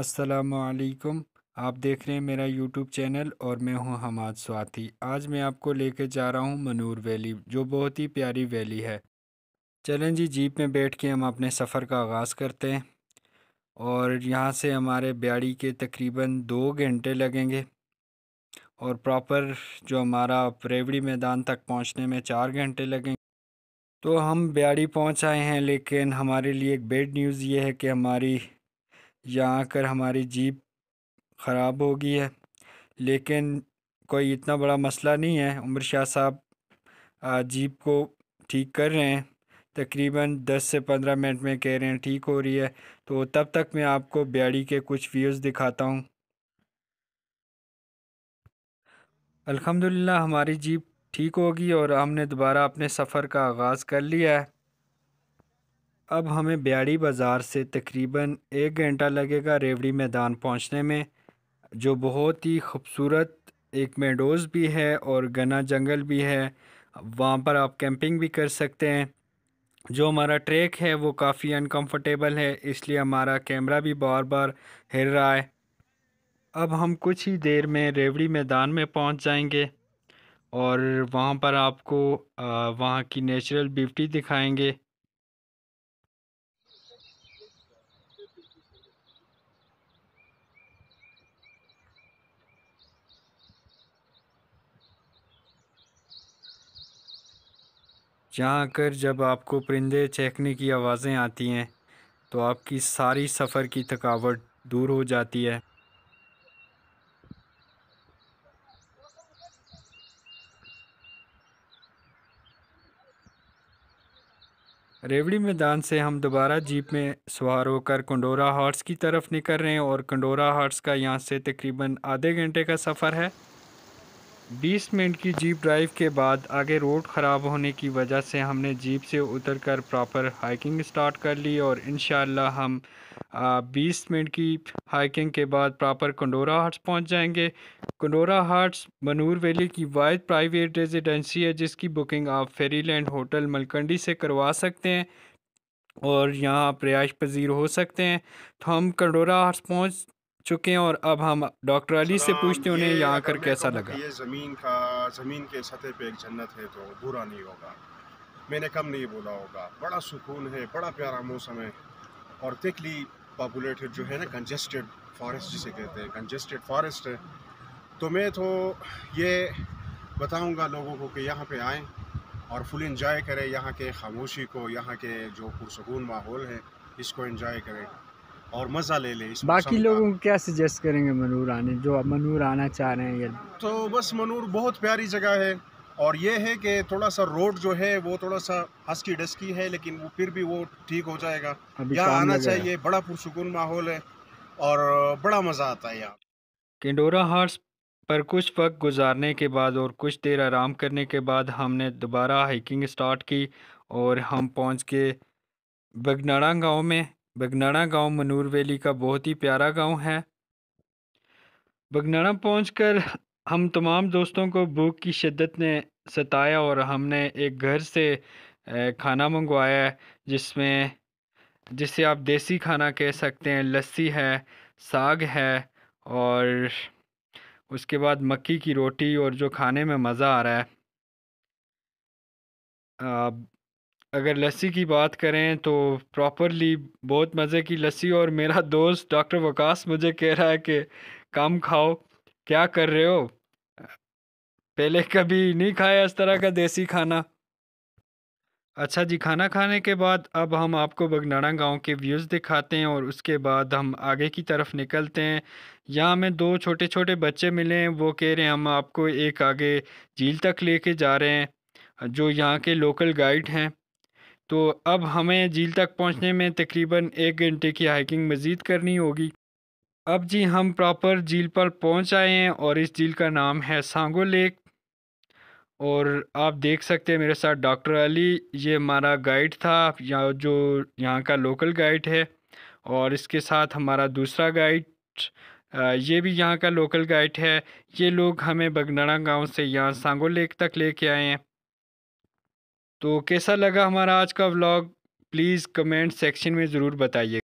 असलकुम आप देख रहे हैं मेरा यूट्यूब चैनल और मैं हूं हमाद स्वाति आज मैं आपको लेके जा रहा हूं मनूर वैली जो बहुत ही प्यारी वैली है चलें जी जीप में बैठ के हम अपने सफ़र का आगाज़ करते हैं और यहां से हमारे ब्याड़ी के तकरीबन दो घंटे लगेंगे और प्रॉपर जो हमारा रेवड़ी मैदान तक पहुंचने में चार घंटे लगेंगे तो हम ब्याड़ी पहुंच आए हैं लेकिन हमारे लिए एक बेड न्यूज़ ये है कि हमारी यहाँ आकर हमारी जीप ख़राब हो गई है लेकिन कोई इतना बड़ा मसला नहीं है उमर शाह साहब जीप को ठीक कर रहे हैं तकरीबन 10 से 15 मिनट में कह रहे हैं ठीक हो रही है तो तब तक मैं आपको ब्याड़ी के कुछ व्यूज़ दिखाता हूँ अल्हम्दुलिल्लाह हमारी जीप ठीक होगी और हमने दोबारा अपने सफ़र का आगाज़ कर लिया है अब हमें ब्याड़ी बाज़ार से तकरीबन एक घंटा लगेगा रेवड़ी मैदान पहुंचने में जो बहुत ही खूबसूरत एक मेडोज़ भी है और घना जंगल भी है वहाँ पर आप कैंपिंग भी कर सकते हैं जो हमारा ट्रैक है वो काफ़ी अनकंफर्टेबल है इसलिए हमारा कैमरा भी बार बार हिल रहा है अब हम कुछ ही देर में रेवड़ी मैदान में पहुंच जाएंगे और वहाँ पर आपको वहाँ की नेचुरल ब्यूटी दिखाएंगे जहाँ कर जब आपको परिंदे चहकने की आवाज़ें आती हैं तो आपकी सारी सफ़र की थकावट दूर हो जाती है रेवड़ी मैदान से हम दोबारा जीप में सवार होकर कंडोरा हाट्स की तरफ निकल रहे हैं और कंडोरा हाट्स का यहाँ से तकरीबन आधे घंटे का सफ़र है बीस मिनट की जीप ड्राइव के बाद आगे रोड ख़राब होने की वजह से हमने जीप से उतरकर प्रॉपर हाइकिंग स्टार्ट कर ली और इन हम बीस मिनट की हाइकिंग के बाद प्रॉपर कंडोरा हाट्स पहुंच जाएंगे कंडोरा हाट्स मनूर वैली की वाइज प्राइवेट रेजिडेंसी है जिसकी बुकिंग आप फेरीलैंड होटल मलकंडी से करवा सकते हैं और यहाँ आप रिहाइश पजीर हो सकते हैं तो हम कंडोरा हाट्स पहुँच चुके हैं और अब हम डॉक्टर अली से पूछते हैं उन्हें यहाँ आकर कैसा लगा ये ज़मीन का ज़मीन के सतह पे एक जन्नत है तो बुरा नहीं होगा मैंने कम नहीं बोला होगा बड़ा सुकून है बड़ा प्यारा मौसम है और तिकली पॉपुलेटेड जो है ना कंजेस्टेड फॉरेस्ट जिसे कहते हैं कंजेस्टेड फॉरेस्ट है तो मैं तो ये बताऊँगा लोगों को कि यहाँ पर आएँ और फुल इन्जॉय करें यहाँ के खामोशी को यहाँ के जो पुरसकून माहौल है इसको इन्जॉय करें और मज़ा ले ले बाकी लोगों को क्या सजेस्ट करेंगे मनूर आने जो मनूर आना चाह रहे हैं ये तो बस मनूर बहुत प्यारी जगह है और ये है कि थोड़ा सा रोड जो है वो थोड़ा सा हंसकी डस्की है लेकिन वो फिर भी वो ठीक हो जाएगा यहाँ आना चाहिए बड़ा पुरसकून माहौल है और बड़ा मज़ा आता है यहाँ किंडोरा हार्स पर कुछ वक्त गुजारने के बाद और कुछ देर आराम करने के बाद हमने दोबारा हाइकिंग स्टार्ट की और हम पहुंच के बगनाड़ा गांव में बगनाड़ा गांव मनूर वैली का बहुत ही प्यारा गांव है बगनाड़ा पहुंचकर हम तमाम दोस्तों को भूख की शिद्दत ने सताया और हमने एक घर से खाना मंगवाया जिसमें जिसे आप देसी खाना कह सकते हैं लस्सी है साग है और उसके बाद मक्की की रोटी और जो खाने में मज़ा आ रहा है अगर लस्सी की बात करें तो प्रॉपरली बहुत मज़े की लस्सी और मेरा दोस्त डॉक्टर वकास मुझे कह रहा है कि कम खाओ क्या कर रहे हो पहले कभी नहीं खाया इस तरह का देसी खाना अच्छा जी खाना खाने के बाद अब हम आपको बगनाड़ा गांव के व्यूज़ दिखाते हैं और उसके बाद हम आगे की तरफ निकलते हैं यहाँ हमें दो छोटे छोटे बच्चे मिले हैं वो कह रहे हैं हम आपको एक आगे झील तक लेके जा रहे हैं जो यहाँ के लोकल गाइड हैं तो अब हमें झील तक पहुंचने में तकरीबन एक घंटे की हाइकिंग मज़ीद करनी होगी अब जी हम प्रॉपर झील पर पहुंच आए हैं और इस झील का नाम है सांगो लेक और आप देख सकते हैं मेरे साथ डॉक्टर अली ये हमारा गाइड था या जो यहाँ का लोकल गाइड है और इसके साथ हमारा दूसरा गाइड ये भी यहाँ का लोकल गाइड है ये लोग हमें बगनाड़ा गांव से यहाँ सांगो लेक तक लेके आए हैं तो कैसा लगा हमारा आज का व्लॉग प्लीज़ कमेंट सेक्शन में ज़रूर बताइए